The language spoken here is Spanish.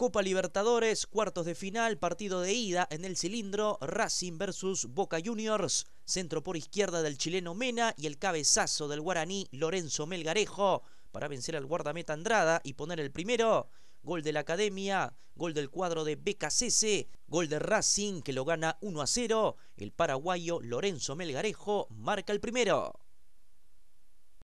Copa Libertadores, cuartos de final, partido de ida en el cilindro, Racing versus Boca Juniors, centro por izquierda del chileno Mena y el cabezazo del guaraní Lorenzo Melgarejo para vencer al guardameta Andrada y poner el primero. Gol de la academia, gol del cuadro de BKCC, gol de Racing que lo gana 1 a 0. El paraguayo Lorenzo Melgarejo marca el primero.